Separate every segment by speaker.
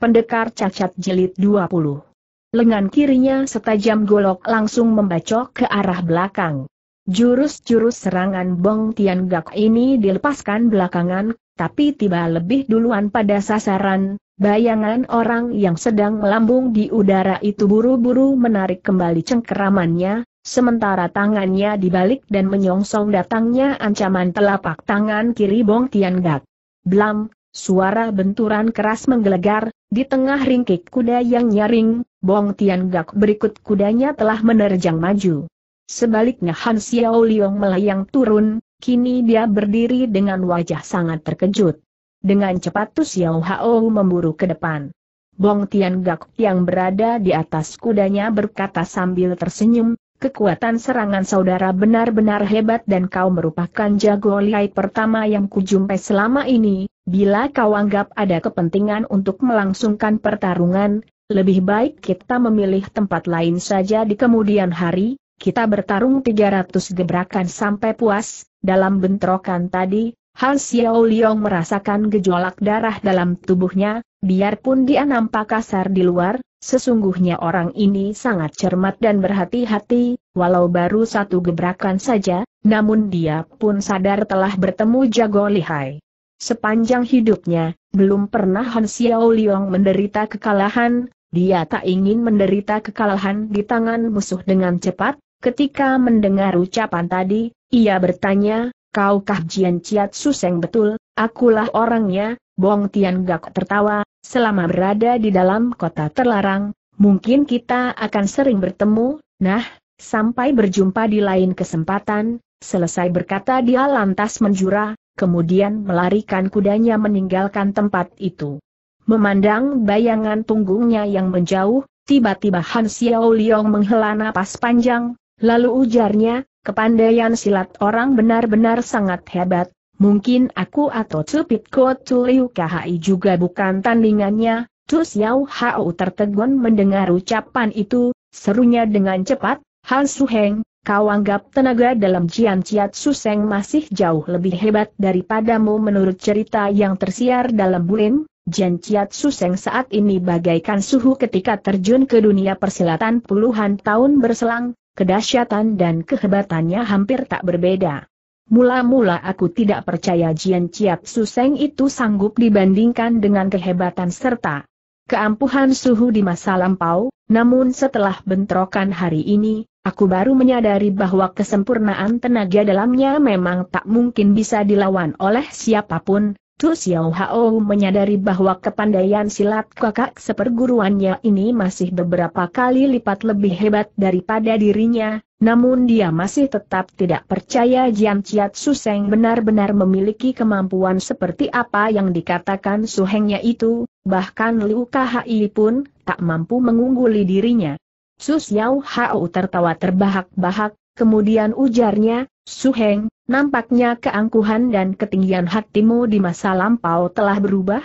Speaker 1: Pendekar Cacat Jilid 20. Lengan kirinya setajam golok langsung membacok ke arah belakang. Jurus-jurus serangan Bong Tian Gak ini dilepaskan belakangan, tapi tiba lebih duluan pada sasaran, bayangan orang yang sedang melambung di udara itu buru-buru menarik kembali cengkeramannya, Sementara tangannya dibalik dan menyongsong datangnya ancaman telapak tangan kiri Bong Tian Gak. Blam, Suara benturan keras menggelegar, di tengah ringkik kuda yang nyaring, Bong Tian Gak berikut kudanya telah menerjang maju. Sebaliknya Han Xiao Liong melayang turun, kini dia berdiri dengan wajah sangat terkejut. Dengan cepat Tu Xiao Hao memburu ke depan. Bong Tian Gak yang berada di atas kudanya berkata sambil tersenyum, Kekuatan serangan saudara benar-benar hebat dan kau merupakan jago liai pertama yang kujumpai selama ini, Bila kau anggap ada kepentingan untuk melangsungkan pertarungan, lebih baik kita memilih tempat lain saja di kemudian hari, kita bertarung 300 gebrakan sampai puas, dalam bentrokan tadi, Han Xiao Liong merasakan gejolak darah dalam tubuhnya, biarpun dia nampak kasar di luar, sesungguhnya orang ini sangat cermat dan berhati-hati, walau baru satu gebrakan saja, namun dia pun sadar telah bertemu jago lihai. Sepanjang hidupnya, belum pernah Han Xiao Liang menderita kekalahan, dia tak ingin menderita kekalahan di tangan musuh dengan cepat, ketika mendengar ucapan tadi, ia bertanya, kaukah Jian Chiat Suseng betul, akulah orangnya, Bong Tian Gak tertawa, selama berada di dalam kota terlarang, mungkin kita akan sering bertemu, nah, sampai berjumpa di lain kesempatan, selesai berkata dia lantas menjura, kemudian melarikan kudanya meninggalkan tempat itu. Memandang bayangan punggungnya yang menjauh, tiba-tiba Han Xiao Liong menghela napas panjang, lalu ujarnya, kepandaian silat orang benar-benar sangat hebat, mungkin aku atau Cupit Ko Tu Liu KHI juga bukan tandingannya, Tu Xiao Hao tertegun mendengar ucapan itu, serunya dengan cepat, Han Su Heng, Kau anggap tenaga dalam Jian Ciat Suseng masih jauh lebih hebat daripadamu menurut cerita yang tersiar dalam Bulim? Jian Ciat Suseng saat ini bagaikan suhu ketika terjun ke dunia persilatan puluhan tahun berselang, kedahsyatan dan kehebatannya hampir tak berbeda. Mula-mula aku tidak percaya Jian Ciat Suseng itu sanggup dibandingkan dengan kehebatan serta keampuhan suhu di masa lampau, namun setelah bentrokan hari ini, aku baru menyadari bahwa kesempurnaan tenaga dalamnya memang tak mungkin bisa dilawan oleh siapapun. Tu Xiao Hao menyadari bahwa kepandaian silat kakak seperguruannya ini masih beberapa kali lipat lebih hebat daripada dirinya, namun dia masih tetap tidak percaya Jian Chiat Suseng benar-benar memiliki kemampuan seperti apa yang dikatakan Suhengnya itu, Bahkan Liu Kai pun, tak mampu mengungguli dirinya. Su Xiao Hao tertawa terbahak-bahak, kemudian ujarnya, Suheng, nampaknya keangkuhan dan ketinggian hatimu di masa lampau telah berubah?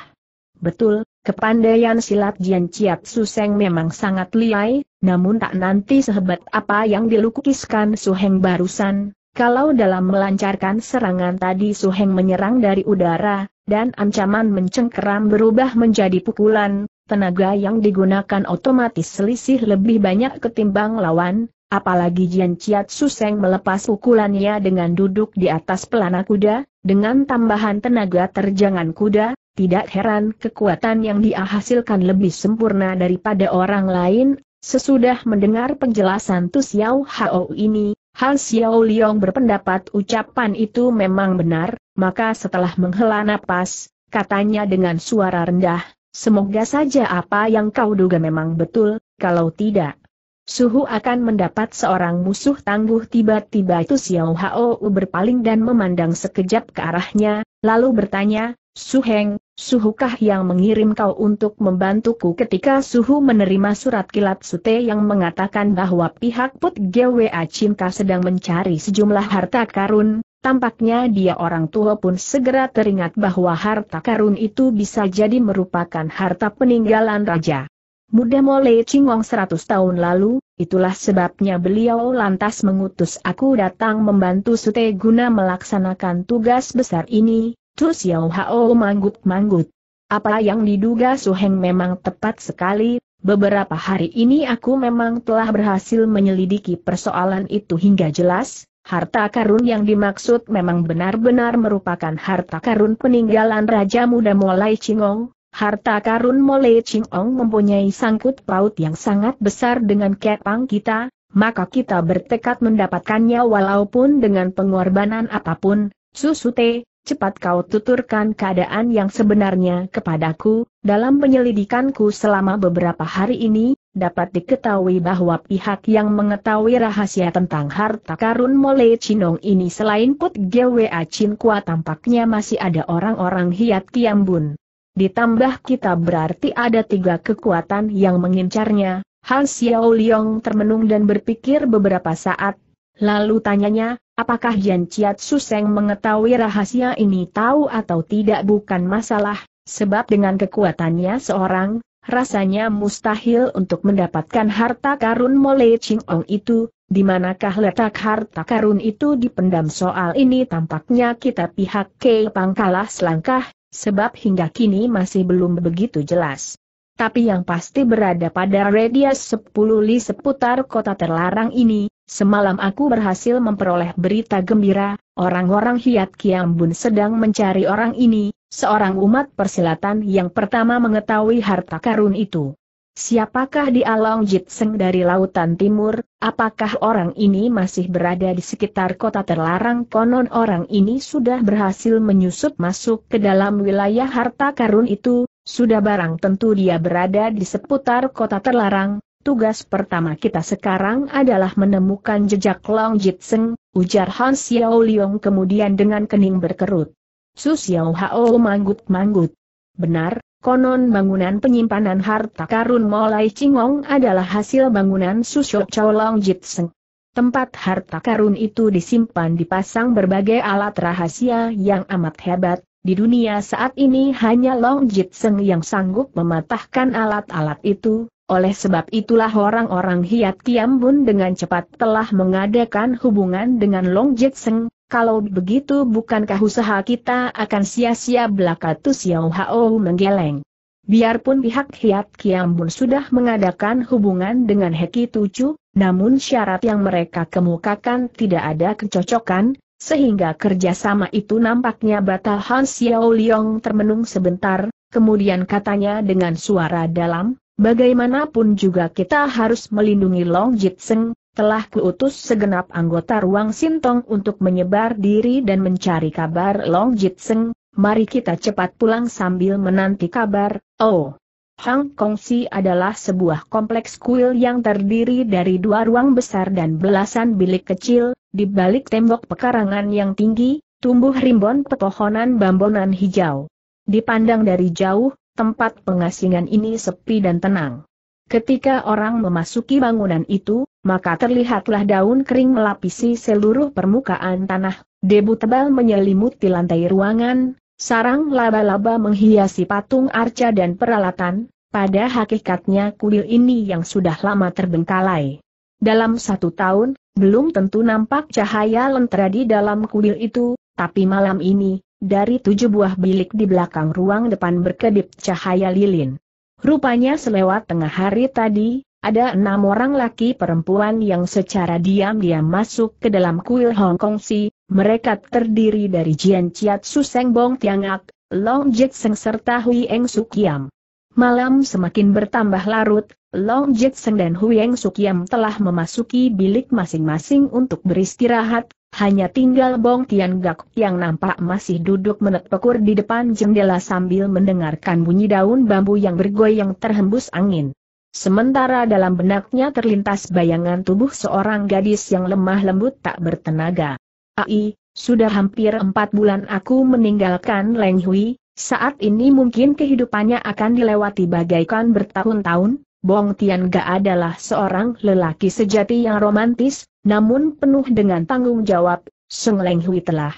Speaker 1: Betul, kepandaian silat Jian Chiat Seng memang sangat liai, namun tak nanti sehebat apa yang dilukiskan Su Heng barusan. Kalau dalam melancarkan serangan tadi Su Heng menyerang dari udara, dan ancaman mencengkeram berubah menjadi pukulan, tenaga yang digunakan otomatis selisih lebih banyak ketimbang lawan, apalagi Jian Chiat Suseng melepas pukulannya dengan duduk di atas pelana kuda, dengan tambahan tenaga terjangan kuda, tidak heran kekuatan yang dihasilkan lebih sempurna daripada orang lain, sesudah mendengar penjelasan Tu Xiao Hao ini, Han Xiao Liong berpendapat ucapan itu memang benar, maka setelah menghela nafas, katanya dengan suara rendah, semoga saja apa yang kau duga memang betul, kalau tidak. Suhu akan mendapat seorang musuh tangguh tiba-tiba itu Xiao Hao berpaling dan memandang sekejap ke arahnya, lalu bertanya, Suheng, Suhukah yang mengirim kau untuk membantuku ketika Suhu menerima surat kilat Sute yang mengatakan bahwa pihak Put GWA Cinta sedang mencari sejumlah harta karun, tampaknya dia orang tua pun segera teringat bahwa harta karun itu bisa jadi merupakan harta peninggalan raja. Muda Mole Chingwang 100 tahun lalu, Itulah sebabnya beliau lantas mengutus aku datang membantu Sute guna melaksanakan tugas besar ini, Tu Xiao Hao manggut-manggut. Apa yang diduga Su Heng memang tepat sekali, beberapa hari ini aku memang telah berhasil menyelidiki persoalan itu hingga jelas, harta karun yang dimaksud memang benar-benar merupakan harta karun peninggalan Raja Muda Molai Chingong. Harta karun Molai Chingong mempunyai sangkut paut yang sangat besar dengan kepang kita, maka kita bertekad mendapatkannya walaupun dengan pengorbanan apapun, Susute, cepat kau tuturkan keadaan yang sebenarnya kepadaku, dalam penyelidikanku selama beberapa hari ini, dapat diketahui bahwa pihak yang mengetahui rahasia tentang harta karun Mole Chinong ini selain Put Gwa Chin Kua tampaknya masih ada orang-orang Hiat Tiambun. Ditambah kita berarti ada tiga kekuatan yang mengincarnya, Han Xiao Liong termenung dan berpikir beberapa saat, lalu tanyanya, Apakah Yan Chiat Suseng mengetahui rahasia ini tahu atau tidak bukan masalah, sebab dengan kekuatannya seorang, rasanya mustahil untuk mendapatkan harta karun Mole Ching Ong itu, di manakah letak harta karun itu dipendam soal ini tampaknya kita pihak Kepang Pangkalah selangkah, sebab hingga kini masih belum begitu jelas. Tapi yang pasti berada pada radius 10 li seputar kota terlarang ini, Semalam aku berhasil memperoleh berita gembira, orang-orang Hiat Kiambun sedang mencari orang ini, seorang umat persilatan yang pertama mengetahui harta karun itu. Siapakah di Long Jitseng dari Lautan Timur, apakah orang ini masih berada di sekitar kota terlarang konon orang ini sudah berhasil menyusup masuk ke dalam wilayah harta karun itu, sudah barang tentu dia berada di seputar kota terlarang, Tugas pertama kita sekarang adalah menemukan jejak Long Jitseng, ujar Han Xiao Liong kemudian dengan kening berkerut. Su Xiao Hao manggut-manggut. Benar, konon bangunan penyimpanan harta karun Molai Cingong adalah hasil bangunan Su Xiao Chao Long Jitseng. Tempat harta karun itu disimpan dipasang berbagai alat rahasia yang amat hebat, di dunia saat ini hanya Long Jitseng yang sanggup mematahkan alat-alat itu, oleh sebab itulah orang-orang Hiat Kiambun dengan cepat telah mengadakan hubungan dengan Long Jetseng, kalau begitu bukankah usaha kita akan sia-sia belaka Tu Xiao Hao menggeleng. Biarpun pihak Hiat Kiambun sudah mengadakan hubungan dengan Heki Tucu, namun syarat yang mereka kemukakan tidak ada kecocokan, sehingga kerjasama itu nampaknya batal Han Xiao Liong termenung sebentar, kemudian katanya dengan suara dalam, Bagaimanapun juga kita harus melindungi Long Jitseng, telah kuutus segenap anggota ruang Sintong untuk menyebar diri dan mencari kabar Long Jitseng, mari kita cepat pulang sambil menanti kabar, oh. Hang Kongsi adalah sebuah kompleks kuil yang terdiri dari dua ruang besar dan belasan bilik kecil, di balik tembok pekarangan yang tinggi, tumbuh rimbun pepohonan bambonan hijau. Dipandang dari jauh, tempat pengasingan ini sepi dan tenang. Ketika orang memasuki bangunan itu, maka terlihatlah daun kering melapisi seluruh permukaan tanah, debu tebal menyelimuti lantai ruangan, sarang laba-laba menghiasi patung arca dan peralatan, pada hakikatnya kuil ini yang sudah lama terbengkalai. Dalam satu tahun, belum tentu nampak cahaya lentera di dalam kuil itu, tapi malam ini, dari tujuh buah bilik di belakang ruang depan berkedip cahaya lilin. Rupanya selewat tengah hari tadi, ada enam orang laki perempuan yang secara diam-diam masuk ke dalam kuil Hong Kong Si, mereka terdiri dari Jian Chiat Suseng Bong Tiangak, Long Jack Seng serta Hui Eng Sukiam. Malam semakin bertambah larut, Long Jackson dan Huyeng Sukiam telah memasuki bilik masing-masing untuk beristirahat, hanya tinggal Bong Tian Gak yang nampak masih duduk menetpekur di depan jendela sambil mendengarkan bunyi daun bambu yang bergoyang terhembus angin. Sementara dalam benaknya terlintas bayangan tubuh seorang gadis yang lemah lembut tak bertenaga. Ai, sudah hampir empat bulan aku meninggalkan Leng Hui, saat ini mungkin kehidupannya akan dilewati bagaikan bertahun-tahun, Bong Tian Ga adalah seorang lelaki sejati yang romantis, namun penuh dengan tanggung jawab, Sung Leng Hui telah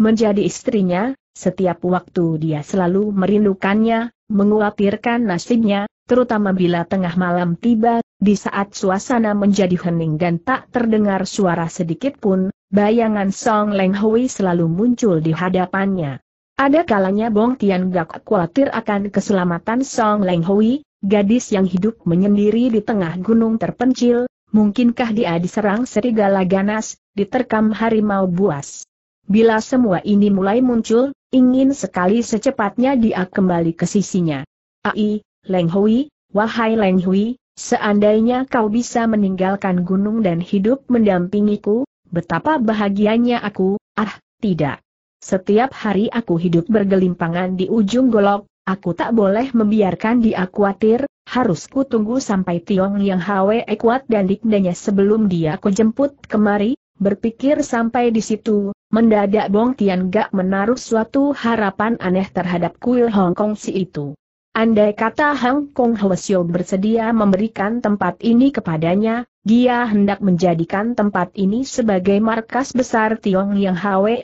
Speaker 1: menjadi istrinya, setiap waktu dia selalu merindukannya, mengkhawatirkan nasibnya, terutama bila tengah malam tiba, di saat suasana menjadi hening dan tak terdengar suara sedikit pun, bayangan Song Leng Hui selalu muncul di hadapannya. Ada kalanya Bong Tian Gak khawatir akan keselamatan Song Leng Hui, gadis yang hidup menyendiri di tengah gunung terpencil, mungkinkah dia diserang serigala ganas, diterkam harimau buas. Bila semua ini mulai muncul, ingin sekali secepatnya dia kembali ke sisinya. Ai, Leng Hui, wahai Leng Hui, seandainya kau bisa meninggalkan gunung dan hidup mendampingiku, betapa bahagianya aku, ah, tidak. Setiap hari aku hidup bergelimpangan di ujung golok, aku tak boleh membiarkan dia khawatir, harus ku tunggu sampai Tiong Yang Hwe kuat dan dikdanya sebelum dia ku jemput kemari, berpikir sampai di situ, mendadak Bong Tian Gak menaruh suatu harapan aneh terhadap kuil Hong Kong si itu. Andai kata Hong Kong Hwasyo bersedia memberikan tempat ini kepadanya, dia hendak menjadikan tempat ini sebagai markas besar Tiong Yang Hwe.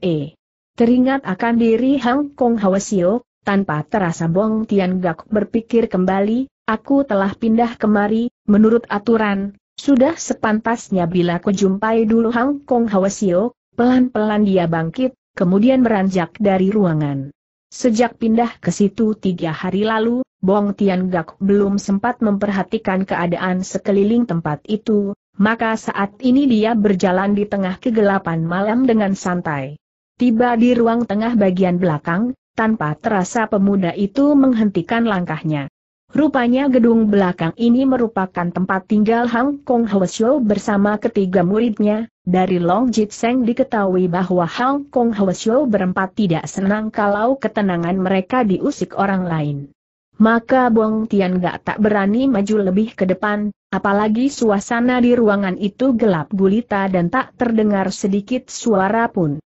Speaker 1: Teringat akan diri Hang Kong Hawasio, tanpa terasa Bong Tian Gak berpikir kembali, aku telah pindah kemari, menurut aturan, sudah sepantasnya bila kujumpai dulu Hang Kong Hawasio. pelan-pelan dia bangkit, kemudian beranjak dari ruangan. Sejak pindah ke situ tiga hari lalu, Bong Tian Gak belum sempat memperhatikan keadaan sekeliling tempat itu, maka saat ini dia berjalan di tengah kegelapan malam dengan santai. Tiba di ruang tengah bagian belakang, tanpa terasa pemuda itu menghentikan langkahnya. Rupanya gedung belakang ini merupakan tempat tinggal Hang Kong Hwasyo bersama ketiga muridnya, dari Long Jit Seng diketahui bahwa Hang Kong Hwasyo berempat tidak senang kalau ketenangan mereka diusik orang lain. Maka Bong Tian gak tak berani maju lebih ke depan, apalagi suasana di ruangan itu gelap gulita dan tak terdengar sedikit suara pun.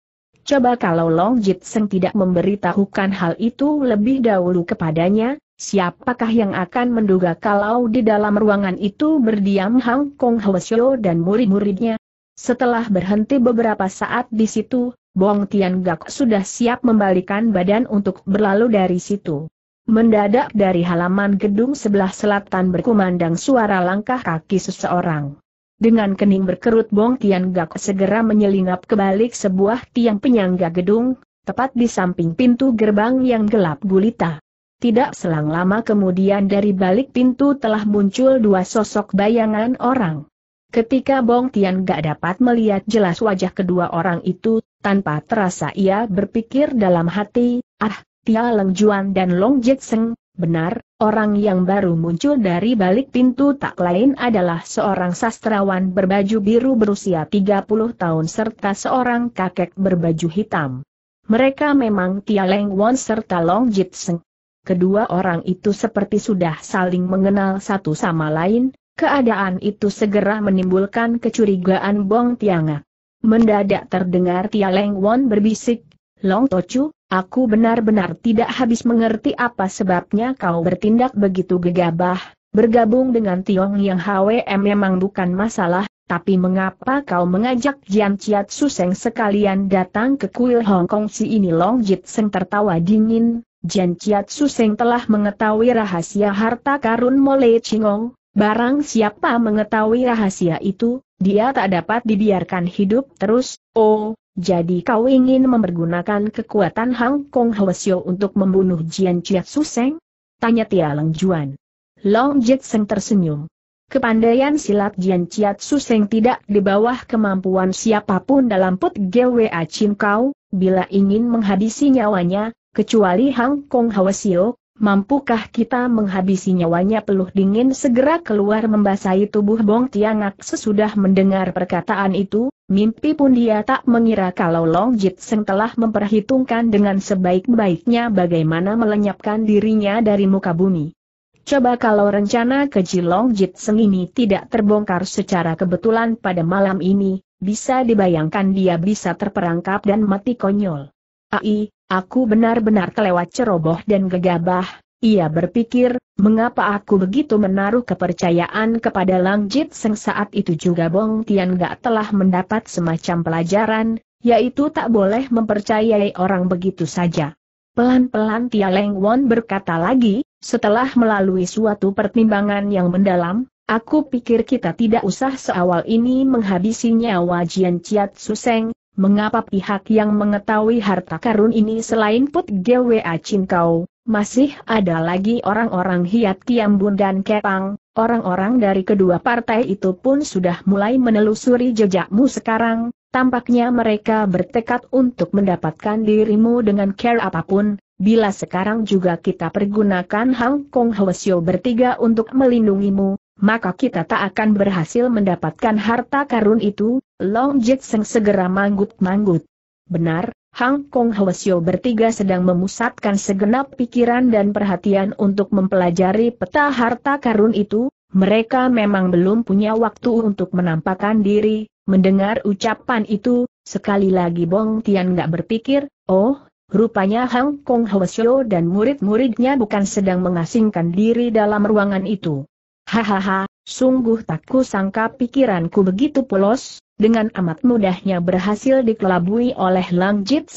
Speaker 1: Coba kalau Long Jit Jitseng tidak memberitahukan hal itu lebih dahulu kepadanya, siapakah yang akan menduga kalau di dalam ruangan itu berdiam Hang Kong Hwasyo dan murid-muridnya? Setelah berhenti beberapa saat di situ, Bong Tian Gak sudah siap membalikan badan untuk berlalu dari situ. Mendadak dari halaman gedung sebelah selatan berkumandang suara langkah kaki seseorang. Dengan kening berkerut Bong Tian Gak segera menyelinap ke balik sebuah tiang penyangga gedung, tepat di samping pintu gerbang yang gelap gulita. Tidak selang lama kemudian dari balik pintu telah muncul dua sosok bayangan orang. Ketika Bong Tian gak dapat melihat jelas wajah kedua orang itu, tanpa terasa ia berpikir dalam hati, ah, Tia Leng Juan dan Long Jetseng, Benar, orang yang baru muncul dari balik pintu tak lain adalah seorang sastrawan berbaju biru berusia 30 tahun serta seorang kakek berbaju hitam. Mereka memang Tia Leng Won serta Long Jit Seng. Kedua orang itu seperti sudah saling mengenal satu sama lain, keadaan itu segera menimbulkan kecurigaan Bong Tiangak. Mendadak terdengar Tia Leng Won berbisik, Long Tochu, Aku benar-benar tidak habis mengerti apa sebabnya kau bertindak begitu gegabah, bergabung dengan Tiong yang HWM memang bukan masalah, tapi mengapa kau mengajak Jian Chiat Suseng sekalian datang ke kuil Hong Kong si ini Long Jit Seng tertawa dingin, Jian Chiat Suseng telah mengetahui rahasia harta karun Mole Chingong, Barang siapa mengetahui rahasia itu, dia tak dapat dibiarkan hidup terus, oh, jadi kau ingin mempergunakan kekuatan Hang Kong Hwasyo untuk membunuh Jian Chiat Suseng? Tanya Tia Leng Juan. Long Jit Seng tersenyum. Kepandaian silat Jian Chiat Suseng tidak di bawah kemampuan siapapun dalam put GWA Chin Kau, bila ingin menghabisi nyawanya, kecuali Hang Kong Hwasyo, Mampukah kita menghabisi nyawanya peluh dingin segera keluar membasahi tubuh Bong Tianak sesudah mendengar perkataan itu, mimpi pun dia tak mengira kalau Long Jit telah memperhitungkan dengan sebaik-baiknya bagaimana melenyapkan dirinya dari muka bumi. Coba kalau rencana keji Long Jit ini tidak terbongkar secara kebetulan pada malam ini, bisa dibayangkan dia bisa terperangkap dan mati konyol. Ai, Aku benar-benar kelewat ceroboh dan gegabah, ia berpikir, mengapa aku begitu menaruh kepercayaan kepada Lang Jit Seng saat itu juga Bong Tian Gak telah mendapat semacam pelajaran, yaitu tak boleh mempercayai orang begitu saja. Pelan-pelan Tia Leng Won berkata lagi, setelah melalui suatu pertimbangan yang mendalam, aku pikir kita tidak usah seawal ini menghabisinya wajian Jian Chiat Suseng, mengapa pihak yang mengetahui harta karun ini selain Put GWA Cinkau, masih ada lagi orang-orang Hiat Kiambun dan Kepang, orang-orang dari kedua partai itu pun sudah mulai menelusuri jejakmu sekarang, tampaknya mereka bertekad untuk mendapatkan dirimu dengan care apapun, bila sekarang juga kita pergunakan Hang Kong Hwasyo bertiga untuk melindungimu, maka kita tak akan berhasil mendapatkan harta karun itu, Long Jitseng segera manggut-manggut. Benar, Hang Kong Hwasyo bertiga sedang memusatkan segenap pikiran dan perhatian untuk mempelajari peta harta karun itu, mereka memang belum punya waktu untuk menampakkan diri, mendengar ucapan itu, sekali lagi Bong Tian gak berpikir, oh, Rupanya Hang Kong Hwasyo dan murid-muridnya bukan sedang mengasingkan diri dalam ruangan itu. Hahaha, sungguh tak kusangka pikiranku begitu polos, dengan amat mudahnya berhasil dikelabui oleh Lang Jit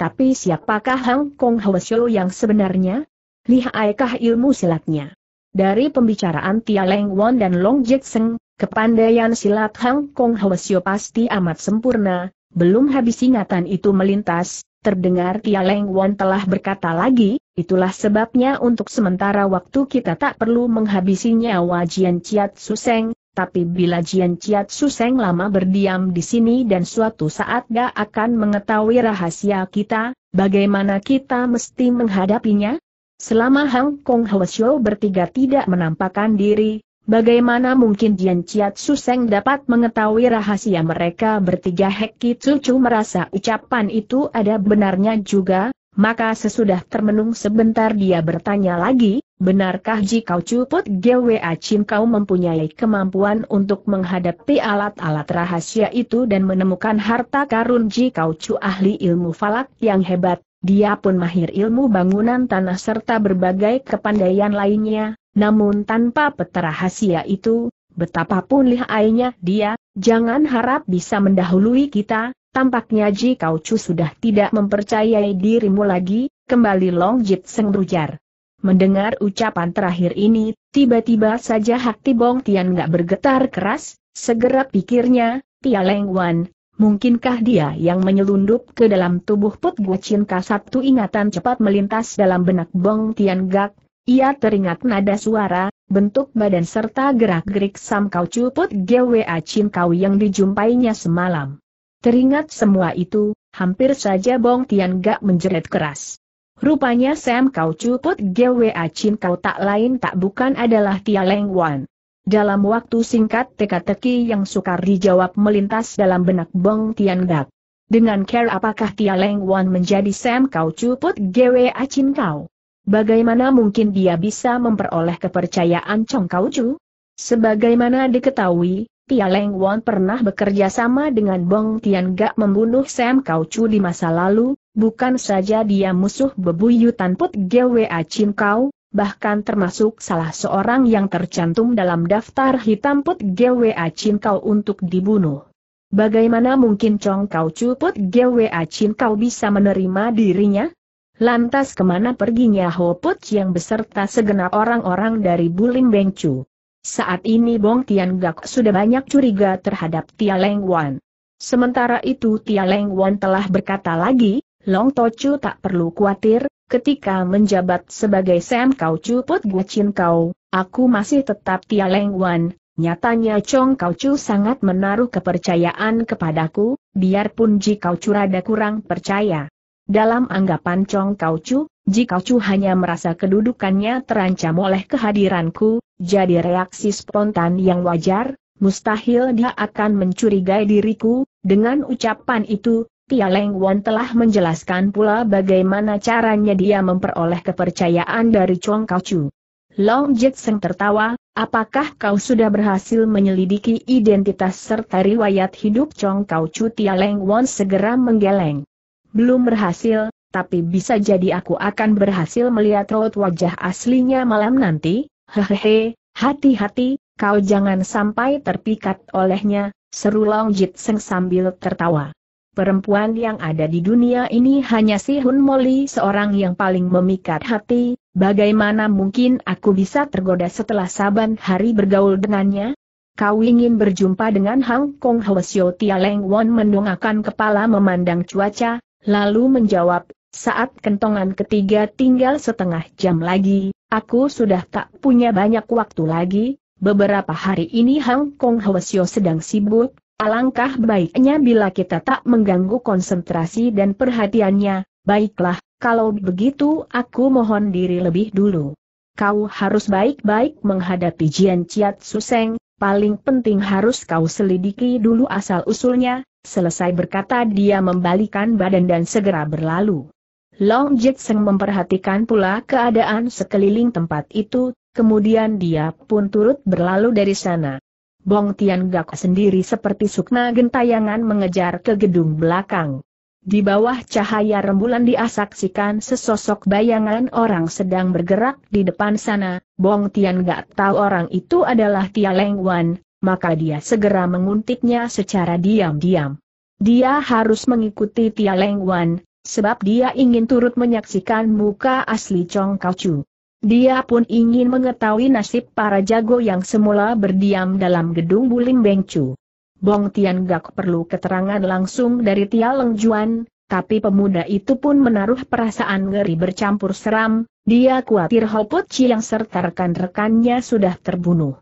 Speaker 1: tapi siapakah Hang Kong Hwasyo yang sebenarnya? Lihaikah ilmu silatnya? Dari pembicaraan Tia Leng Won dan Long Jit Seng, kepandaian silat Hang Kong Hwasyo pasti amat sempurna, belum habis ingatan itu melintas, terdengar Tia Leng Won telah berkata lagi, itulah sebabnya untuk sementara waktu kita tak perlu menghabisinya wajian Jian Chiat Suseng, tapi bila Jian Ciat Suseng lama berdiam di sini dan suatu saat gak akan mengetahui rahasia kita, bagaimana kita mesti menghadapinya? Selama Hang Kong Hwasyo bertiga tidak menampakkan diri, bagaimana mungkin Jian Ciat Suseng dapat mengetahui rahasia mereka bertiga Heki Cucu merasa ucapan itu ada benarnya juga, maka sesudah termenung sebentar dia bertanya lagi, benarkah jika cuput GWA Chin kau mempunyai kemampuan untuk menghadapi alat-alat rahasia itu dan menemukan harta karun jika cu ahli ilmu falak yang hebat, dia pun mahir ilmu bangunan tanah serta berbagai kepandaian lainnya, namun tanpa peta rahasia itu, betapapun lihainya dia, jangan harap bisa mendahului kita, Tampaknya Ji Kau Chu sudah tidak mempercayai dirimu lagi, kembali Long Jit Seng berujar. Mendengar ucapan terakhir ini, tiba-tiba saja hati Bong Tian gak bergetar keras, segera pikirnya, Tia Leng Wan, mungkinkah dia yang menyelundup ke dalam tubuh Put Guocinka satu ingatan cepat melintas dalam benak Bong Tian Gak, ia teringat nada suara, bentuk badan serta gerak-gerik Sam Kau Cuput GWA Chin Kau yang dijumpainya semalam. Teringat semua itu, hampir saja Bong Tian Gak menjerit keras. Rupanya Sam Kau Cuput GWA Chin Kau tak lain tak bukan adalah Tia Leng Wan. Dalam waktu singkat teka-teki yang sukar dijawab melintas dalam benak Bong Tian Gak. Dengan care apakah Tia Leng Wan menjadi Sam Kau Cuput GWA Chin Kau? Bagaimana mungkin dia bisa memperoleh kepercayaan Chong Kau Chu? Sebagaimana diketahui, Tia Leng Won pernah bekerja sama dengan Bong Tian Gak membunuh Sam Kau Chu di masa lalu, bukan saja dia musuh bebuyutan Put Gwa Chin Kau, bahkan termasuk salah seorang yang tercantum dalam daftar hitam Put Gwa Chin Kau untuk dibunuh. Bagaimana mungkin Chong Kau Chu Put Gwa Chin Kau bisa menerima dirinya? Lantas kemana perginya Ho Put yang beserta segenap orang-orang dari Bulim Bengcu? Saat ini Bong Tian Gak sudah banyak curiga terhadap Tia Leng Wan. Sementara itu Tia Leng Wan telah berkata lagi, Long Tochu tak perlu khawatir, ketika menjabat sebagai Sam Kau Chu Put Chin Kau, aku masih tetap Tia Leng Wan. Nyatanya Chong Kau Chu sangat menaruh kepercayaan kepadaku, biarpun Ji Kau Chu rada kurang percaya. Dalam anggapan Chong Kau Chu, jika Chu hanya merasa kedudukannya terancam oleh kehadiranku, jadi reaksi spontan yang wajar, mustahil dia akan mencurigai diriku, dengan ucapan itu, Tia Leng Wan telah menjelaskan pula bagaimana caranya dia memperoleh kepercayaan dari Chong Kau Chu. Long Seng tertawa, apakah kau sudah berhasil menyelidiki identitas serta riwayat hidup Chong Kau Chu Tia Leng Wan segera menggeleng. Belum berhasil, tapi bisa jadi aku akan berhasil melihat raut wajah aslinya malam nanti, hehehe, hati-hati, kau jangan sampai terpikat olehnya, seru Long Jit Seng sambil tertawa. Perempuan yang ada di dunia ini hanya si Hun Moli seorang yang paling memikat hati, bagaimana mungkin aku bisa tergoda setelah saban hari bergaul dengannya? Kau ingin berjumpa dengan Hang Kong Hwasyo Tia Leng Won mendongakkan kepala memandang cuaca, lalu menjawab, saat kentongan ketiga tinggal setengah jam lagi, aku sudah tak punya banyak waktu lagi, beberapa hari ini Hang Kong Hwasyo sedang sibuk, alangkah baiknya bila kita tak mengganggu konsentrasi dan perhatiannya, baiklah, kalau begitu aku mohon diri lebih dulu. Kau harus baik-baik menghadapi Jian Ciat Suseng, paling penting harus kau selidiki dulu asal-usulnya, selesai berkata dia membalikan badan dan segera berlalu. Long Jitseng memperhatikan pula keadaan sekeliling tempat itu, kemudian dia pun turut berlalu dari sana. Bong Tian Gak sendiri seperti sukna gentayangan mengejar ke gedung belakang. Di bawah cahaya rembulan diasaksikan sesosok bayangan orang sedang bergerak di depan sana, Bong Tian gak tahu orang itu adalah Tia Leng Wan, maka dia segera menguntiknya secara diam-diam. Dia harus mengikuti Tia Leng Wan, Sebab dia ingin turut menyaksikan muka asli Chong Kau Chu. Dia pun ingin mengetahui nasib para jago yang semula berdiam dalam gedung Bulim Beng Chu. Bong Tian Gak perlu keterangan langsung dari Tia Leng Juan, tapi pemuda itu pun menaruh perasaan ngeri bercampur seram, dia khawatir Ho Chi yang serta rekan-rekannya sudah terbunuh.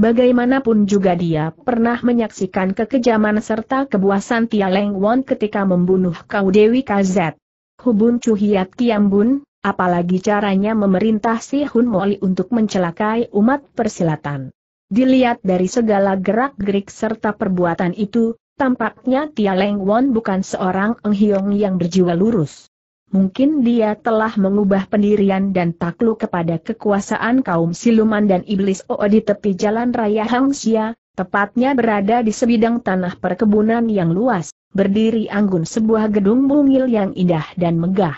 Speaker 1: Bagaimanapun juga dia pernah menyaksikan kekejaman serta kebuasan Tia Leng Won ketika membunuh Kau Dewi Kazet. Hubun Cuhiat Kiambun, apalagi caranya memerintah si Hun Moli untuk mencelakai umat persilatan. Dilihat dari segala gerak-gerik serta perbuatan itu, tampaknya Tia Leng Won bukan seorang Eng Hiong yang berjiwa lurus. Mungkin dia telah mengubah pendirian dan takluk kepada kekuasaan kaum siluman dan iblis Oh di tepi jalan raya Hangsia, tepatnya berada di sebidang tanah perkebunan yang luas, berdiri anggun sebuah gedung mungil yang indah dan megah.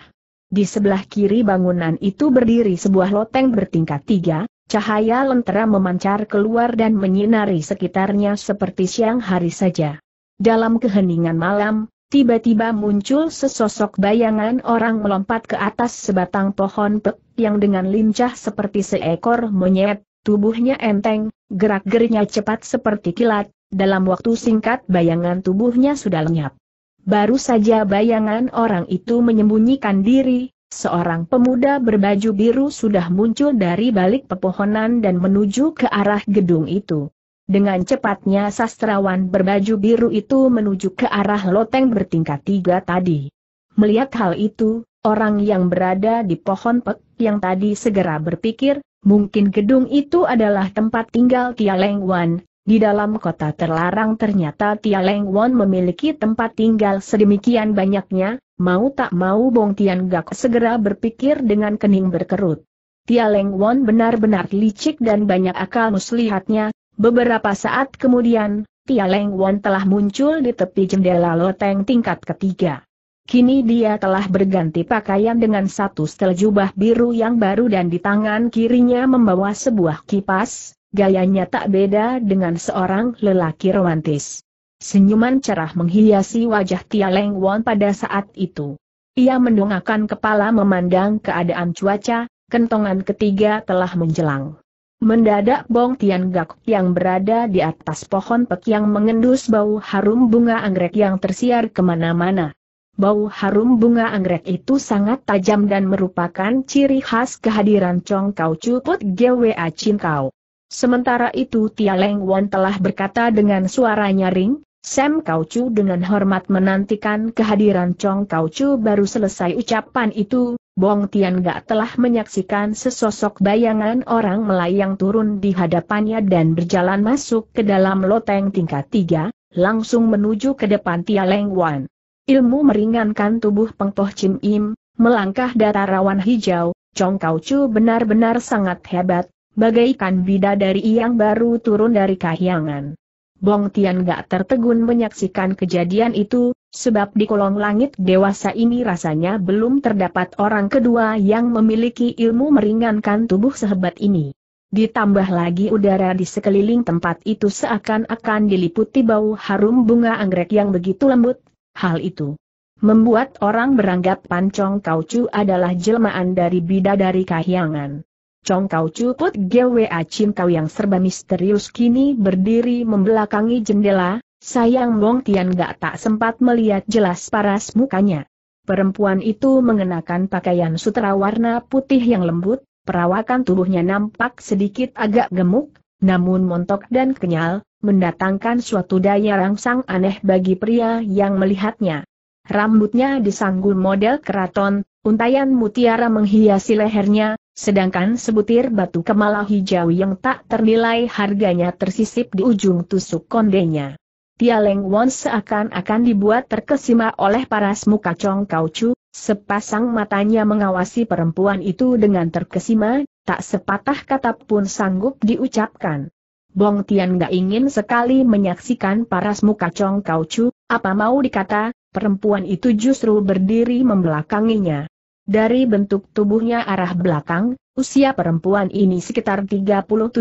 Speaker 1: Di sebelah kiri bangunan itu berdiri sebuah loteng bertingkat tiga, cahaya lentera memancar keluar dan menyinari sekitarnya seperti siang hari saja. Dalam keheningan malam, Tiba-tiba muncul sesosok bayangan orang melompat ke atas sebatang pohon pek, yang dengan lincah seperti seekor monyet, tubuhnya enteng, gerak gerinya cepat seperti kilat, dalam waktu singkat bayangan tubuhnya sudah lenyap. Baru saja bayangan orang itu menyembunyikan diri, seorang pemuda berbaju biru sudah muncul dari balik pepohonan dan menuju ke arah gedung itu. Dengan cepatnya sastrawan berbaju biru itu menuju ke arah loteng bertingkat tiga tadi. Melihat hal itu, orang yang berada di pohon pek yang tadi segera berpikir, mungkin gedung itu adalah tempat tinggal Tia Leng Wan, di dalam kota terlarang ternyata Tia Leng Wan memiliki tempat tinggal sedemikian banyaknya, mau tak mau Bong Tian Gak segera berpikir dengan kening berkerut. Tia Leng Wan benar-benar licik dan banyak akal muslihatnya, Beberapa saat kemudian, Tia Leng Wan telah muncul di tepi jendela loteng tingkat ketiga. Kini dia telah berganti pakaian dengan satu setel jubah biru yang baru dan di tangan kirinya membawa sebuah kipas, gayanya tak beda dengan seorang lelaki romantis. Senyuman cerah menghiasi wajah Tia Leng Won pada saat itu. Ia mendongakkan kepala memandang keadaan cuaca, kentongan ketiga telah menjelang. Mendadak Bong Tian Gak yang berada di atas pohon pek yang mengendus bau harum bunga anggrek yang tersiar kemana-mana. Bau harum bunga anggrek itu sangat tajam dan merupakan ciri khas kehadiran Chong Kau Cuput GWA Chin Kau. Sementara itu Tia Leng Won telah berkata dengan suara nyaring, Sam Kaucu dengan hormat menantikan kehadiran Chong Kaucu baru selesai ucapan itu, Bong Tian Gak telah menyaksikan sesosok bayangan orang melayang turun di hadapannya dan berjalan masuk ke dalam loteng tingkat tiga, langsung menuju ke depan Tia Leng Wan. Ilmu meringankan tubuh Pengtoh Chim Im, melangkah datarawan hijau, Chong Kaucu benar-benar sangat hebat, bagaikan bidadari yang baru turun dari kahyangan. Bong Tian gak tertegun menyaksikan kejadian itu, sebab di kolong langit dewasa ini rasanya belum terdapat orang kedua yang memiliki ilmu meringankan tubuh sehebat ini. Ditambah lagi udara di sekeliling tempat itu seakan-akan diliputi bau harum bunga anggrek yang begitu lembut, hal itu membuat orang beranggap Pancong Kaucu adalah jelmaan dari bidadari kahyangan. Chong Kau Cuput GWA Chin Kau yang serba misterius kini berdiri membelakangi jendela, sayang Wong Tian gak tak sempat melihat jelas paras mukanya. Perempuan itu mengenakan pakaian sutra warna putih yang lembut, perawakan tubuhnya nampak sedikit agak gemuk, namun montok dan kenyal, mendatangkan suatu daya rangsang aneh bagi pria yang melihatnya. Rambutnya disanggul model keraton, untayan mutiara menghiasi lehernya, Sedangkan sebutir batu kemala hijau yang tak ternilai harganya tersisip di ujung tusuk kondenya. Tia Leng Won seakan-akan dibuat terkesima oleh paras muka Chong Chu, sepasang matanya mengawasi perempuan itu dengan terkesima, tak sepatah kata pun sanggup diucapkan. Bong Tian gak ingin sekali menyaksikan paras muka Chong Chu, apa mau dikata, perempuan itu justru berdiri membelakanginya. Dari bentuk tubuhnya arah belakang, usia perempuan ini sekitar 37-8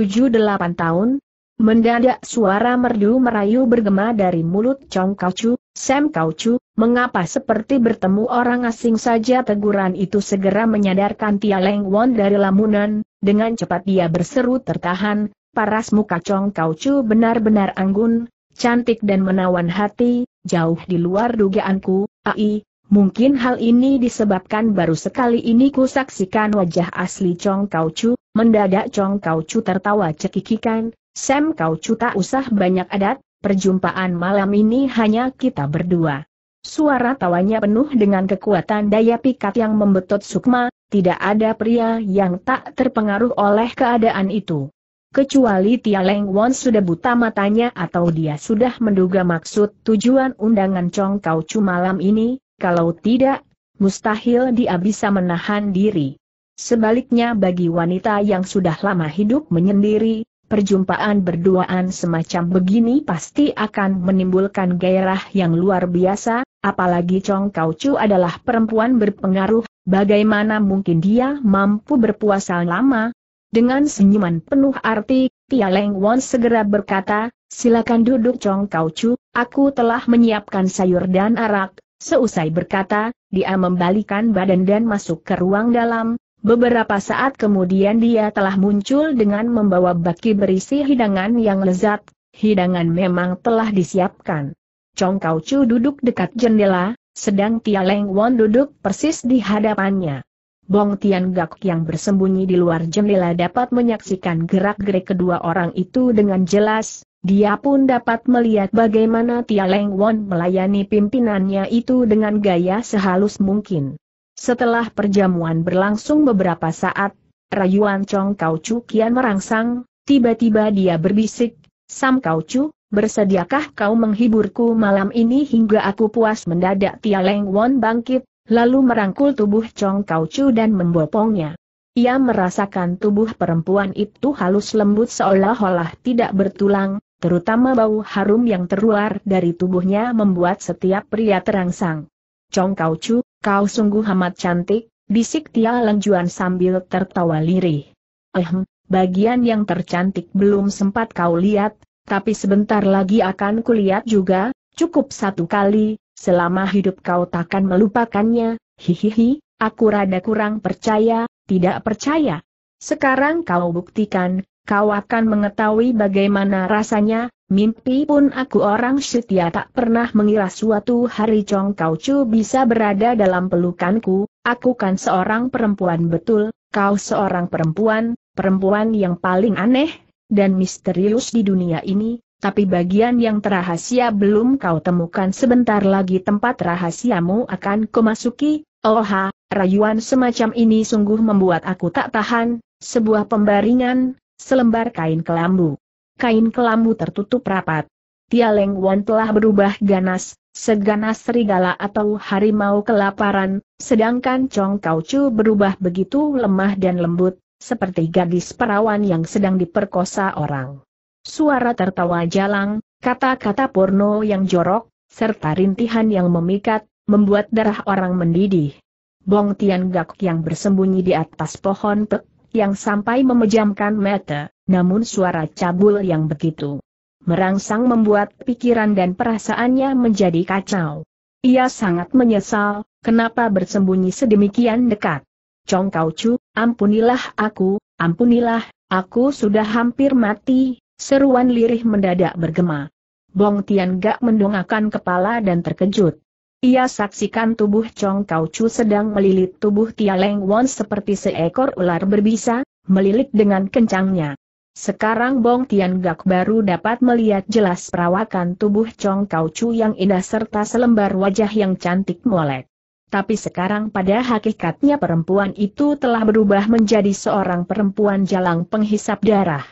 Speaker 1: tahun. Mendadak suara merdu merayu bergema dari mulut Chong Chu, Sam Kaucu, mengapa seperti bertemu orang asing saja teguran itu segera menyadarkan Tia Leng Won dari lamunan, dengan cepat dia berseru tertahan, paras muka Chong Chu benar-benar anggun, cantik dan menawan hati, jauh di luar dugaanku, ai, Mungkin hal ini disebabkan baru sekali ini ku saksikan wajah asli Chong Kau Chu, mendadak Chong Kau Chu tertawa cekikikan, Sam Kau Chu tak usah banyak adat, perjumpaan malam ini hanya kita berdua. Suara tawanya penuh dengan kekuatan daya pikat yang membetot sukma, tidak ada pria yang tak terpengaruh oleh keadaan itu. Kecuali Tia Leng Won sudah buta matanya atau dia sudah menduga maksud tujuan undangan Chong Kau Chu malam ini, kalau tidak, mustahil dia bisa menahan diri. Sebaliknya bagi wanita yang sudah lama hidup menyendiri, perjumpaan berduaan semacam begini pasti akan menimbulkan gairah yang luar biasa, apalagi Chong Kau Chu adalah perempuan berpengaruh, bagaimana mungkin dia mampu berpuasa lama? Dengan senyuman penuh arti, Tia Leng Won segera berkata, silakan duduk Chong Kau Chu, aku telah menyiapkan sayur dan arak, Seusai berkata, dia membalikan badan dan masuk ke ruang dalam, Beberapa saat kemudian dia telah muncul dengan membawa baki berisi hidangan yang lezat, hidangan memang telah disiapkan. Chong Kau Chu duduk dekat jendela, sedang Tia Leng Won duduk persis di hadapannya. Bong Tian Gak yang bersembunyi di luar jendela dapat menyaksikan gerak-gerik kedua orang itu dengan jelas, dia pun dapat melihat bagaimana Tia Leng Won melayani pimpinannya itu dengan gaya sehalus mungkin. Setelah perjamuan berlangsung beberapa saat, rayuan Chong Kau Chu kian merangsang, tiba-tiba dia berbisik, Sam Kau Chu, bersediakah kau menghiburku malam ini hingga aku puas mendadak Tia Leng Won bangkit, lalu merangkul tubuh Chong Kau Chu dan membopongnya. Ia merasakan tubuh perempuan itu halus lembut seolah-olah tidak bertulang, Terutama bau harum yang terluar dari tubuhnya membuat setiap pria terangsang. Chong Kau Chu, kau sungguh amat cantik, bisik Tia Lengjuan sambil tertawa lirih. Ehm, bagian yang tercantik belum sempat kau lihat, tapi sebentar lagi akan kulihat juga, cukup satu kali, selama hidup kau takkan melupakannya, hihihi, aku rada kurang percaya, tidak percaya. Sekarang kau buktikan, Kau akan mengetahui bagaimana rasanya, mimpi pun aku orang setia tak pernah mengira suatu hari Chong Kau Chu bisa berada dalam pelukanku, aku kan seorang perempuan betul, kau seorang perempuan, perempuan yang paling aneh, dan misterius di dunia ini, tapi bagian yang terahasia belum kau temukan sebentar lagi tempat rahasiamu akan kumasuki, oha, rayuan semacam ini sungguh membuat aku tak tahan, sebuah pembaringan, selembar kain kelambu. Kain kelambu tertutup rapat. Tia Leng Wan telah berubah ganas, seganas serigala atau harimau kelaparan, sedangkan Chong Kau Chu berubah begitu lemah dan lembut, seperti gadis perawan yang sedang diperkosa orang. Suara tertawa jalang, kata-kata porno yang jorok, serta rintihan yang memikat, membuat darah orang mendidih. Bong Tian Gak yang bersembunyi di atas pohon pek, yang sampai memejamkan mata, namun suara cabul yang begitu merangsang membuat pikiran dan perasaannya menjadi kacau. Ia sangat menyesal, kenapa bersembunyi sedemikian dekat. Chong Kau Chu, ampunilah aku, ampunilah, aku sudah hampir mati, seruan lirih mendadak bergema. Bong Tian Gak mendongakkan kepala dan terkejut. Ia saksikan tubuh Chong Kau Chu sedang melilit tubuh Tia Leng Won seperti seekor ular berbisa, melilit dengan kencangnya. Sekarang Bong Tian Gak baru dapat melihat jelas perawakan tubuh Chong Kau Chu yang indah serta selembar wajah yang cantik molek. Tapi sekarang pada hakikatnya perempuan itu telah berubah menjadi seorang perempuan jalang penghisap darah.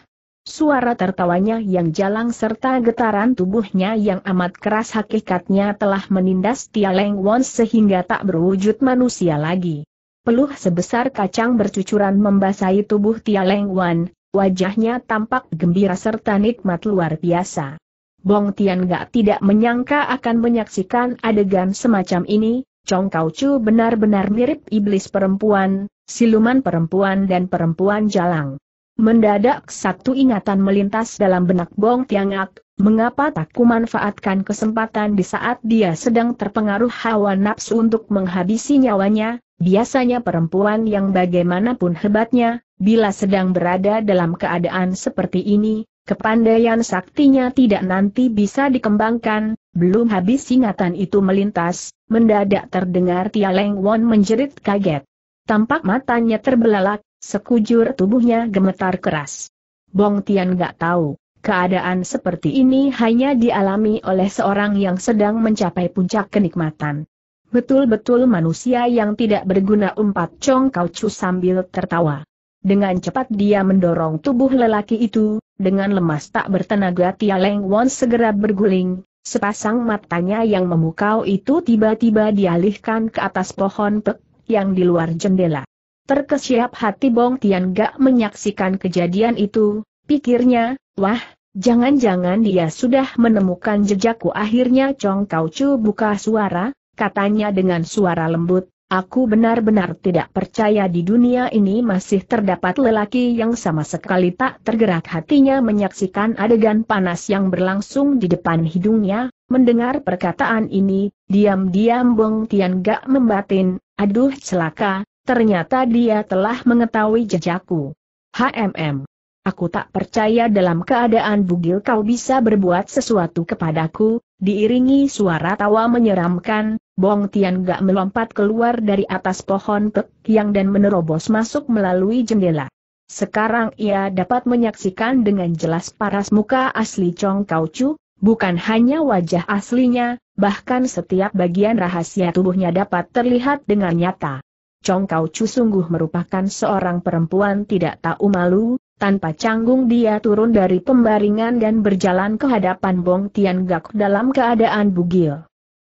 Speaker 1: Suara tertawanya yang jalang serta getaran tubuhnya yang amat keras hakikatnya telah menindas Tia Leng Won sehingga tak berwujud manusia lagi. Peluh sebesar kacang bercucuran membasahi tubuh Tia Leng Wan, wajahnya tampak gembira serta nikmat luar biasa. Bong Tian Gak tidak menyangka akan menyaksikan adegan semacam ini, Chong Kau Chu benar-benar mirip iblis perempuan, siluman perempuan dan perempuan jalang. Mendadak satu ingatan melintas dalam benak Bong Tiangak, mengapa tak kumanfaatkan kesempatan di saat dia sedang terpengaruh hawa nafsu untuk menghabisi nyawanya, biasanya perempuan yang bagaimanapun hebatnya, bila sedang berada dalam keadaan seperti ini, kepandaian saktinya tidak nanti bisa dikembangkan, belum habis ingatan itu melintas, mendadak terdengar Tia Leng Won menjerit kaget. Tampak matanya terbelalak, Sekujur tubuhnya gemetar keras. Bong Tian gak tahu, keadaan seperti ini hanya dialami oleh seorang yang sedang mencapai puncak kenikmatan. Betul-betul manusia yang tidak berguna empat cong Kau cu sambil tertawa. Dengan cepat dia mendorong tubuh lelaki itu, dengan lemas tak bertenaga Tia Leng Won segera berguling, Sepasang matanya yang memukau itu tiba-tiba dialihkan ke atas pohon pek, yang di luar jendela. Terkesiap hati Bong Tian Gak menyaksikan kejadian itu, pikirnya, wah, jangan-jangan dia sudah menemukan jejakku akhirnya Chong Kau Chu buka suara, katanya dengan suara lembut, aku benar-benar tidak percaya di dunia ini masih terdapat lelaki yang sama sekali tak tergerak hatinya menyaksikan adegan panas yang berlangsung di depan hidungnya, mendengar perkataan ini, diam-diam Bong Tian Gak membatin, aduh celaka, Ternyata dia telah mengetahui jejakku. HMM. Aku tak percaya dalam keadaan bugil kau bisa berbuat sesuatu kepadaku, diiringi suara tawa menyeramkan, Bong Tian gak melompat keluar dari atas pohon pek yang dan menerobos masuk melalui jendela. Sekarang ia dapat menyaksikan dengan jelas paras muka asli Chong Kau Chu, bukan hanya wajah aslinya, bahkan setiap bagian rahasia tubuhnya dapat terlihat dengan nyata. Chong Kau Chu sungguh merupakan seorang perempuan tidak tahu malu, tanpa canggung dia turun dari pembaringan dan berjalan ke hadapan Bong Tian Gak dalam keadaan bugil.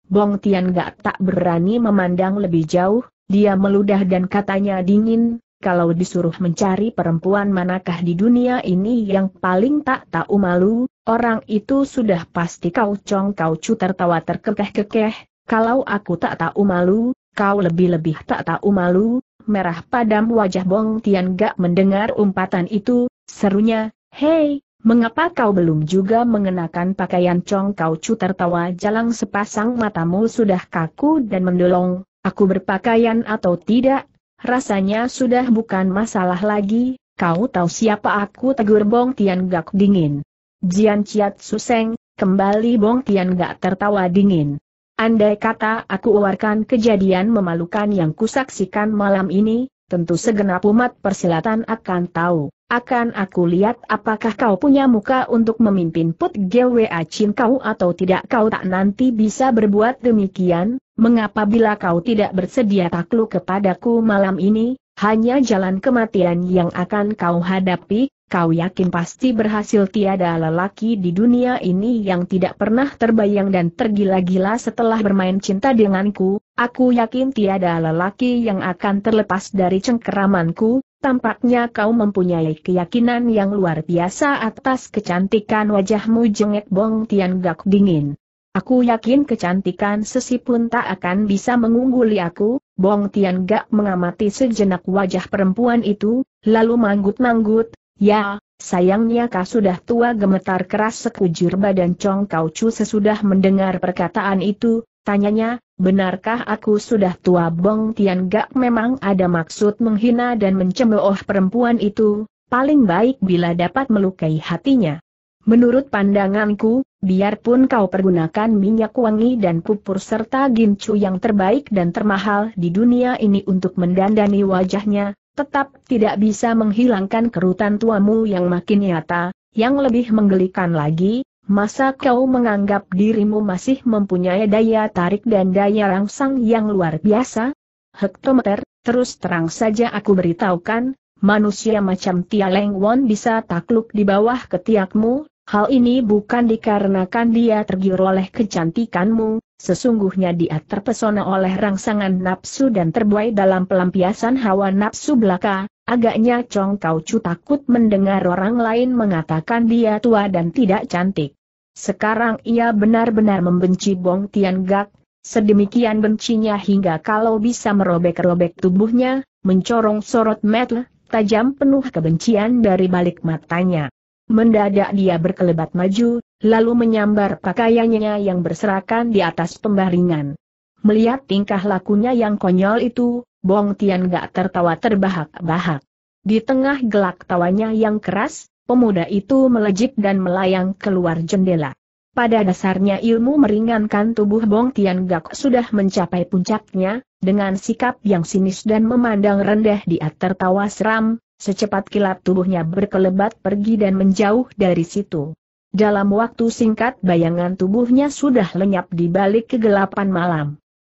Speaker 1: Bong Tian Gak tak berani memandang lebih jauh, dia meludah dan katanya dingin, kalau disuruh mencari perempuan manakah di dunia ini yang paling tak tahu malu, orang itu sudah pasti kau Chong Kau cu tertawa terkekeh-kekeh, kalau aku tak tahu malu, kau lebih-lebih tak tahu malu, merah padam wajah Bong Tian Gak mendengar umpatan itu, serunya, hei, mengapa kau belum juga mengenakan pakaian cong kau cu tertawa jalan sepasang matamu sudah kaku dan mendolong, aku berpakaian atau tidak, rasanya sudah bukan masalah lagi, kau tahu siapa aku tegur Bong Tian Gak dingin. Jian Chiat Suseng, kembali Bong Tian Gak tertawa dingin. Andai kata aku uarkan kejadian memalukan yang kusaksikan malam ini, tentu segenap umat persilatan akan tahu. Akan aku lihat apakah kau punya muka untuk memimpin put GWA Chin kau atau tidak kau tak nanti bisa berbuat demikian, Mengapa bila kau tidak bersedia takluk kepadaku malam ini, hanya jalan kematian yang akan kau hadapi, kau yakin pasti berhasil tiada lelaki di dunia ini yang tidak pernah terbayang dan tergila-gila setelah bermain cinta denganku, aku yakin tiada lelaki yang akan terlepas dari cengkeramanku, tampaknya kau mempunyai keyakinan yang luar biasa atas kecantikan wajahmu jengek Bong Tian Gak dingin. Aku yakin kecantikan Sesi pun tak akan bisa mengungguli aku, Bong Tian Gak mengamati sejenak wajah perempuan itu, lalu manggut-manggut, ya, sayangnya kau sudah tua gemetar keras sekujur badan Chong Kau Chu sesudah mendengar perkataan itu, tanyanya, benarkah aku sudah tua Bong Tian Gak memang ada maksud menghina dan mencemooh perempuan itu, paling baik bila dapat melukai hatinya. Menurut pandanganku, biarpun kau pergunakan minyak wangi dan pupur serta gincu yang terbaik dan termahal di dunia ini untuk mendandani wajahnya, tetap tidak bisa menghilangkan kerutan tuamu yang makin nyata, yang lebih menggelikan lagi, masa kau menganggap dirimu masih mempunyai daya tarik dan daya rangsang yang luar biasa? Hektometer, terus terang saja aku beritahukan, manusia macam Tia Leng Won bisa takluk di bawah ketiakmu, Hal ini bukan dikarenakan dia tergiur oleh kecantikanmu, sesungguhnya dia terpesona oleh rangsangan nafsu dan terbuai dalam pelampiasan hawa nafsu belaka, agaknya Chong Kau Chu takut mendengar orang lain mengatakan dia tua dan tidak cantik. Sekarang ia benar-benar membenci Bong Tian Gak, sedemikian bencinya hingga kalau bisa merobek-robek tubuhnya, mencorong sorot mata, tajam penuh kebencian dari balik matanya. Mendadak dia berkelebat maju, lalu menyambar pakaiannya yang berserakan di atas pembaringan. Melihat tingkah lakunya yang konyol itu, Bong Tian gak tertawa terbahak-bahak. Di tengah gelak tawanya yang keras, pemuda itu melejit dan melayang keluar jendela. Pada dasarnya ilmu meringankan tubuh Bong Tian Gak sudah mencapai puncaknya, dengan sikap yang sinis dan memandang rendah dia tertawa seram, Secepat kilat tubuhnya berkelebat pergi dan menjauh dari situ. Dalam waktu singkat bayangan tubuhnya sudah lenyap di balik kegelapan malam.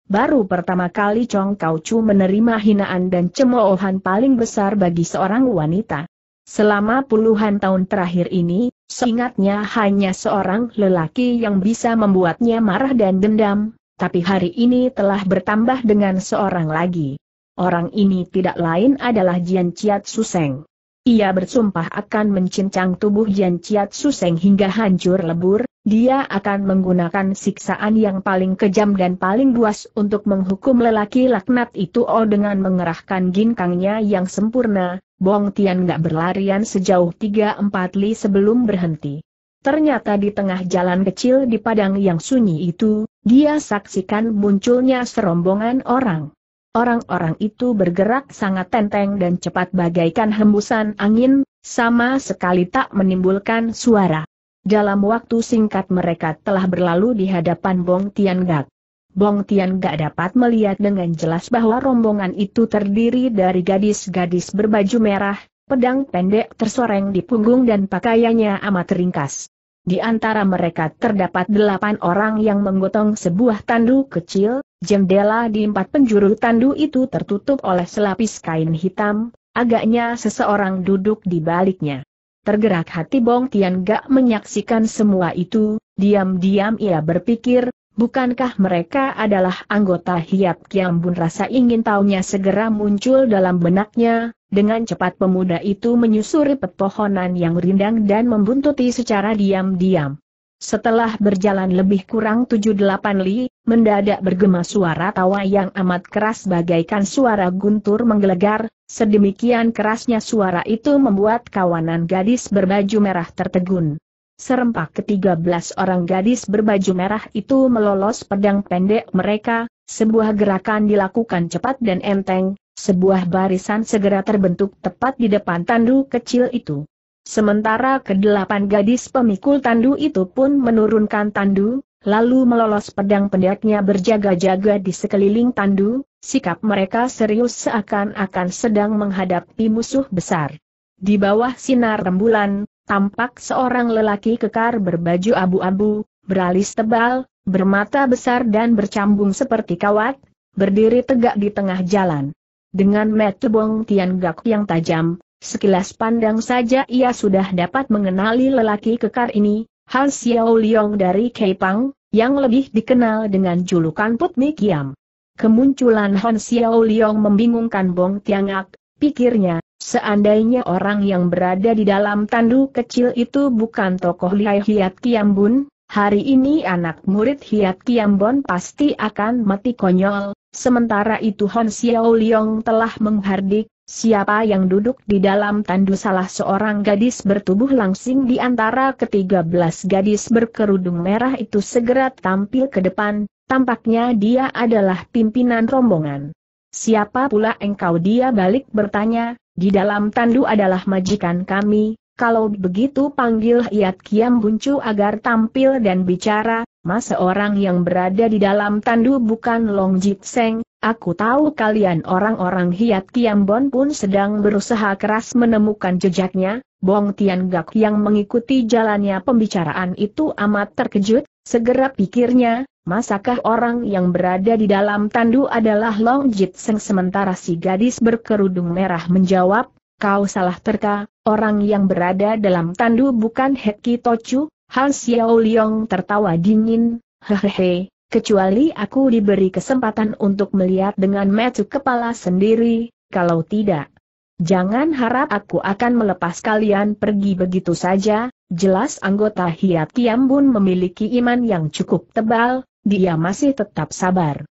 Speaker 1: Baru pertama kali Chong Kau Chu menerima hinaan dan cemoohan paling besar bagi seorang wanita. Selama puluhan tahun terakhir ini, seingatnya hanya seorang lelaki yang bisa membuatnya marah dan dendam, tapi hari ini telah bertambah dengan seorang lagi. Orang ini tidak lain adalah Jian Chiat Suseng. Ia bersumpah akan mencincang tubuh Jian Chiat Suseng hingga hancur lebur, dia akan menggunakan siksaan yang paling kejam dan paling buas untuk menghukum lelaki laknat itu oh dengan mengerahkan ginkangnya yang sempurna, Bong Tian gak berlarian sejauh 3-4 li sebelum berhenti. Ternyata di tengah jalan kecil di padang yang sunyi itu, dia saksikan munculnya serombongan orang. Orang-orang itu bergerak sangat tenteng dan cepat bagaikan hembusan angin, sama sekali tak menimbulkan suara. Dalam waktu singkat mereka telah berlalu di hadapan Bong Tian Gak. Bong Tian Gak dapat melihat dengan jelas bahwa rombongan itu terdiri dari gadis-gadis berbaju merah, pedang pendek tersoreng di punggung dan pakaiannya amat ringkas. Di antara mereka terdapat delapan orang yang menggotong sebuah tandu kecil, jendela di empat penjuru tandu itu tertutup oleh selapis kain hitam, agaknya seseorang duduk di baliknya. Tergerak hati Bong Tian Gak menyaksikan semua itu, diam-diam ia berpikir, Bukankah mereka adalah anggota Hiap Kiam Bun rasa ingin tahunya segera muncul dalam benaknya, dengan cepat pemuda itu menyusuri pepohonan yang rindang dan membuntuti secara diam-diam. Setelah berjalan lebih kurang 7-8 li, mendadak bergema suara tawa yang amat keras bagaikan suara guntur menggelegar, sedemikian kerasnya suara itu membuat kawanan gadis berbaju merah tertegun serempak ketiga belas orang gadis berbaju merah itu melolos pedang pendek mereka, sebuah gerakan dilakukan cepat dan enteng, sebuah barisan segera terbentuk tepat di depan tandu kecil itu. Sementara kedelapan gadis pemikul tandu itu pun menurunkan tandu, lalu melolos pedang pendeknya berjaga-jaga di sekeliling tandu, sikap mereka serius seakan-akan sedang menghadapi musuh besar. Di bawah sinar rembulan, tampak seorang lelaki kekar berbaju abu-abu, beralis tebal, bermata besar dan bercambung seperti kawat, berdiri tegak di tengah jalan. Dengan metebong tian gak yang tajam, sekilas pandang saja ia sudah dapat mengenali lelaki kekar ini, Han Xiao Liong dari Keipang, yang lebih dikenal dengan julukan Put Mi Kiam. Kemunculan Han Xiao Liong membingungkan Bong Tian Gak, pikirnya, Seandainya orang yang berada di dalam tandu kecil itu bukan tokoh lihai Hiat Kiambun, hari ini anak murid Hiat Kiambun pasti akan mati konyol, sementara itu Hon Xiao Liong telah menghardik, Siapa yang duduk di dalam tandu salah seorang gadis bertubuh langsing di antara ketiga belas gadis berkerudung merah itu segera tampil ke depan, tampaknya dia adalah pimpinan rombongan. Siapa pula engkau dia balik bertanya, di dalam tandu adalah majikan kami, kalau begitu panggil Hiat Kiam Buncu agar tampil dan bicara, masa orang yang berada di dalam tandu bukan Long Jit Seng, aku tahu kalian orang-orang Hiat Kiam Bon pun sedang berusaha keras menemukan jejaknya, Bong Tian Gak yang mengikuti jalannya pembicaraan itu amat terkejut, segera pikirnya, Masakah orang yang berada di dalam tandu adalah Long Jit Seng sementara si gadis berkerudung merah menjawab, kau salah terka, orang yang berada dalam tandu bukan Heki Tochu, Han Xiao Liong tertawa dingin, hehehe, kecuali aku diberi kesempatan untuk melihat dengan metu kepala sendiri, kalau tidak. Jangan harap aku akan melepas kalian pergi begitu saja, jelas anggota Hiat Kiambun memiliki iman yang cukup tebal, dia masih tetap sabar.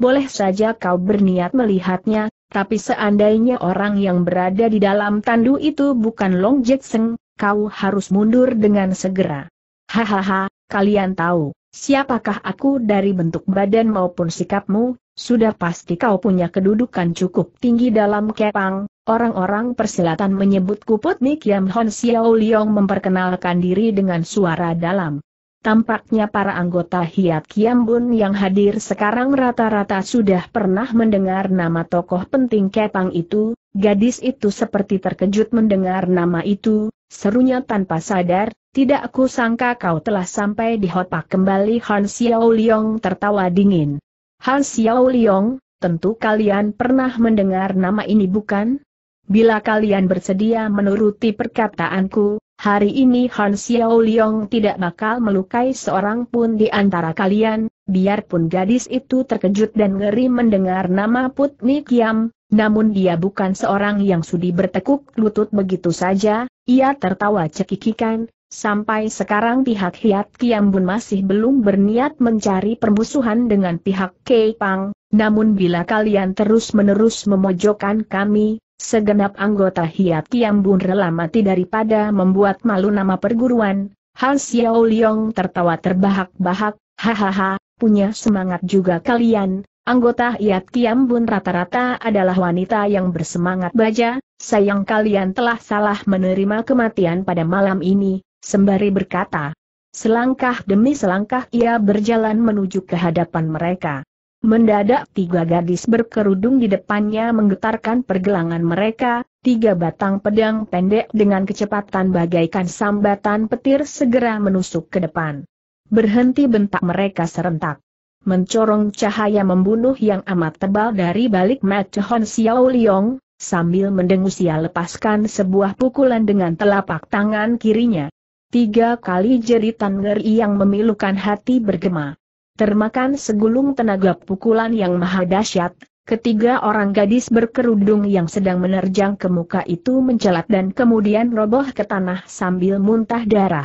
Speaker 1: Boleh saja kau berniat melihatnya, tapi seandainya orang yang berada di dalam tandu itu bukan Long Jackson, kau harus mundur dengan segera. Hahaha, kalian tahu, siapakah aku dari bentuk badan maupun sikapmu, sudah pasti kau punya kedudukan cukup tinggi dalam kepang, orang-orang persilatan menyebutku Putnik Kiam Hon Xiao Liong memperkenalkan diri dengan suara dalam. Tampaknya para anggota Hiat Kiambun yang hadir sekarang rata-rata sudah pernah mendengar nama tokoh penting Kepang itu, gadis itu seperti terkejut mendengar nama itu, serunya tanpa sadar, tidak aku sangka kau telah sampai di hotpak kembali Han Xiao Liong tertawa dingin. Han Xiao Liong, tentu kalian pernah mendengar nama ini bukan? Bila kalian bersedia menuruti perkataanku, Hari ini Han Xiao Liong tidak bakal melukai seorang pun di antara kalian, biarpun gadis itu terkejut dan ngeri mendengar nama Putni Kiam, namun dia bukan seorang yang sudi bertekuk lutut begitu saja, ia tertawa cekikikan, Sampai sekarang pihak Hiat pun masih belum berniat mencari permusuhan dengan pihak Keipang, namun bila kalian terus-menerus memojokkan kami, Segenap anggota Hiat Kiam Bun rela mati daripada membuat malu nama perguruan, Han Xiao Liang tertawa terbahak-bahak, hahaha, punya semangat juga kalian, Anggota Hiat Kiam Bun rata-rata adalah wanita yang bersemangat baja, sayang kalian telah salah menerima kematian pada malam ini, sembari berkata. Selangkah demi selangkah ia berjalan menuju ke hadapan mereka. Mendadak tiga gadis berkerudung di depannya menggetarkan pergelangan mereka, tiga batang pedang pendek dengan kecepatan bagaikan sambatan petir segera menusuk ke depan. Berhenti bentak mereka serentak. Mencorong cahaya membunuh yang amat tebal dari balik mata Hon Xiao Liong, sambil mendengus ia lepaskan sebuah pukulan dengan telapak tangan kirinya. Tiga kali jeritan ngeri yang memilukan hati bergema termakan segulung tenaga pukulan yang maha dahsyat, Ketiga orang gadis berkerudung yang sedang menerjang ke muka itu mencelat dan kemudian roboh ke tanah sambil muntah darah.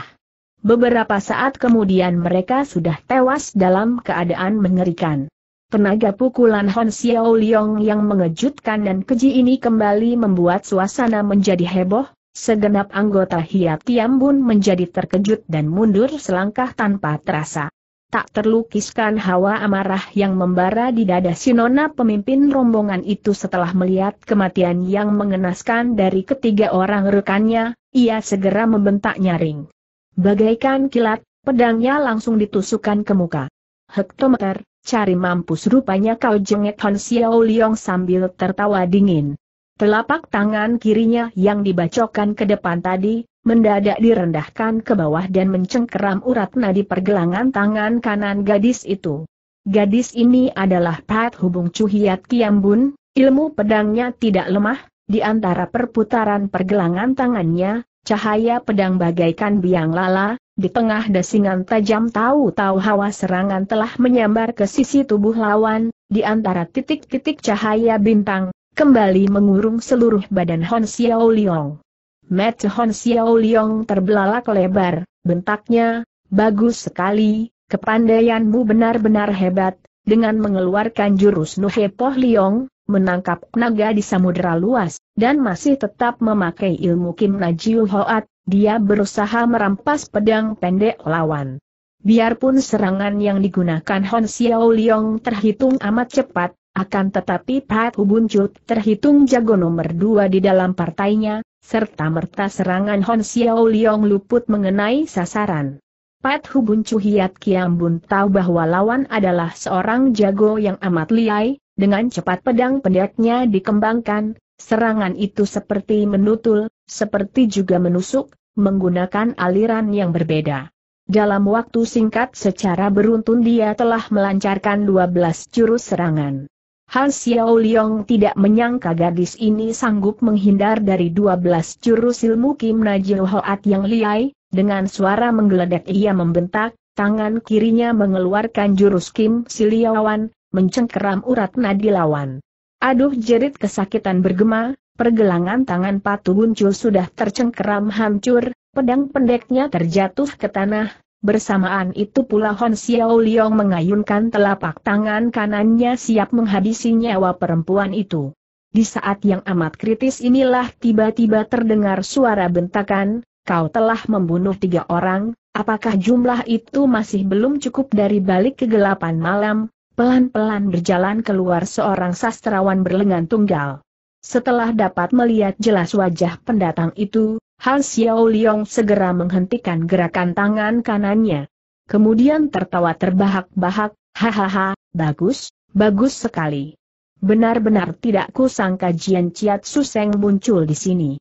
Speaker 1: Beberapa saat kemudian mereka sudah tewas dalam keadaan mengerikan. Tenaga pukulan Hon Xiao Liong yang mengejutkan dan keji ini kembali membuat suasana menjadi heboh, segenap anggota Hiat Tiambun menjadi terkejut dan mundur selangkah tanpa terasa tak terlukiskan hawa amarah yang membara di dada Sinona pemimpin rombongan itu setelah melihat kematian yang mengenaskan dari ketiga orang rekannya, ia segera membentak nyaring. Bagaikan kilat, pedangnya langsung ditusukkan ke muka. Hektometer, cari mampus rupanya kau jengek Hon Xiao Liong sambil tertawa dingin. Telapak tangan kirinya yang dibacokkan ke depan tadi, mendadak direndahkan ke bawah dan mencengkeram urat nadi pergelangan tangan kanan gadis itu. Gadis ini adalah Pat Hubung Cuhiat Kiambun, ilmu pedangnya tidak lemah, di antara perputaran pergelangan tangannya, cahaya pedang bagaikan biang lala, di tengah desingan tajam tahu-tahu hawa serangan telah menyambar ke sisi tubuh lawan, di antara titik-titik cahaya bintang, kembali mengurung seluruh badan Hon Xiao Liang. Matt Hon Xiao Liong terbelalak lebar, bentaknya, bagus sekali, kepandaianmu benar-benar hebat, dengan mengeluarkan jurus Nuhe Poh Liong, menangkap naga di samudera luas, dan masih tetap memakai ilmu Kim Najiu Hoat, dia berusaha merampas pedang pendek lawan. Biarpun serangan yang digunakan Hon Xiao Liong terhitung amat cepat, akan tetapi Pat Hubun Chut terhitung jago nomor dua di dalam partainya, serta merta serangan Hon Xiao Liong luput mengenai sasaran. Pat Hubun Cuhiat Kiambun tahu bahwa lawan adalah seorang jago yang amat liai, dengan cepat pedang pendeknya dikembangkan, serangan itu seperti menutul, seperti juga menusuk, menggunakan aliran yang berbeda. Dalam waktu singkat secara beruntun dia telah melancarkan 12 jurus serangan. Han Xiao Liong tidak menyangka gadis ini sanggup menghindar dari 12 jurus ilmu Kim Najil Hoat yang liai, dengan suara menggeledak ia membentak, tangan kirinya mengeluarkan jurus Kim Siliawan, mencengkeram urat nadi lawan. Aduh jerit kesakitan bergema, pergelangan tangan Patu Buncul sudah tercengkeram hancur, pedang pendeknya terjatuh ke tanah, Bersamaan itu pula Hon Xiao Liang mengayunkan telapak tangan kanannya siap menghabisi nyawa perempuan itu. Di saat yang amat kritis inilah tiba-tiba terdengar suara bentakan, kau telah membunuh tiga orang, apakah jumlah itu masih belum cukup dari balik kegelapan malam? Pelan-pelan berjalan keluar seorang sastrawan berlengan tunggal. Setelah dapat melihat jelas wajah pendatang itu, Han Xiao Liong segera menghentikan gerakan tangan kanannya. Kemudian tertawa terbahak-bahak, hahaha, bagus, bagus sekali. Benar-benar tidak kusangka Jian Chiat Suseng muncul di sini.